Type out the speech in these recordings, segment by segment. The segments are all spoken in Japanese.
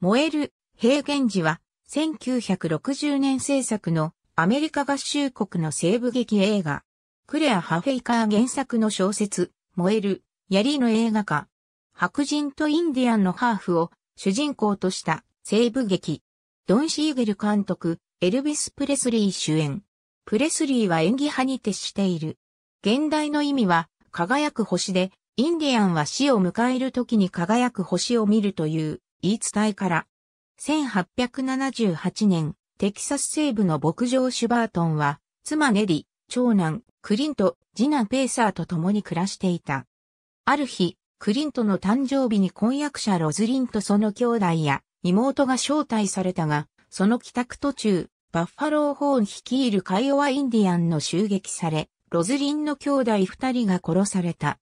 燃える平原寺は1960年制作のアメリカ合衆国の西部劇映画。クレア・ハフェイカー原作の小説、燃える、槍の映画化。白人とインディアンのハーフを主人公とした西部劇。ドン・シーゲル監督、エルビス・プレスリー主演。プレスリーは演技派に徹している。現代の意味は、輝く星で、インディアンは死を迎える時に輝く星を見るという言い伝えから。1878年、テキサス西部の牧場シュバートンは、妻ネリ、長男、クリント、次男ペーサーと共に暮らしていた。ある日、クリントの誕生日に婚約者ロズリンとその兄弟や妹が招待されたが、その帰宅途中、バッファローホーン率いるカイオワインディアンの襲撃され、ロズリンの兄弟二人が殺された。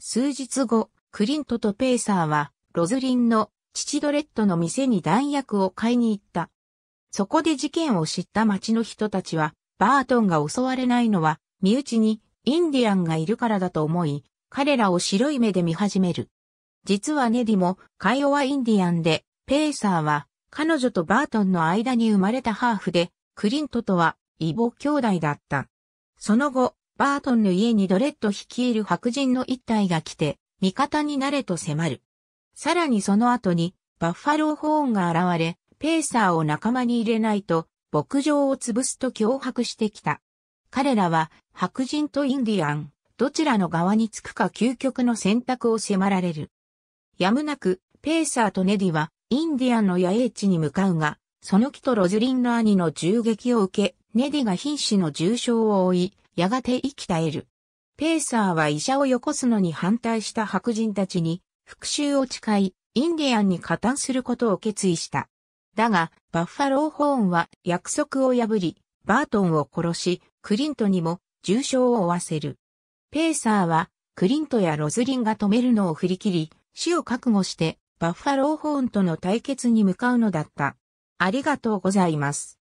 数日後、クリントとペーサーは、ロズリンの父ドレッドの店に弾薬を買いに行った。そこで事件を知った町の人たちは、バートンが襲われないのは、身内にインディアンがいるからだと思い、彼らを白い目で見始める。実はネディも、カイオはインディアンで、ペーサーは、彼女とバートンの間に生まれたハーフで、クリントとは、異母兄弟だった。その後、バートンの家にドレッド率いる白人の一体が来て、味方になれと迫る。さらにその後に、バッファローホーンが現れ、ペーサーを仲間に入れないと、牧場を潰すと脅迫してきた。彼らは、白人とインディアン、どちらの側につくか究極の選択を迫られる。やむなく、ペーサーとネディは、インディアンの野営地に向かうが、その木とロズリンの兄の銃撃を受け、ネディが瀕死の重傷を負い、やがて生き絶える。ペーサーは医者をよこすのに反対した白人たちに、復讐を誓い、インディアンに加担することを決意した。だが、バッファロー・ホーンは約束を破り、バートンを殺し、クリントにも重傷を負わせる。ペーサーは、クリントやロズリンが止めるのを振り切り、死を覚悟して、バッファロー・ホーンとの対決に向かうのだった。ありがとうございます。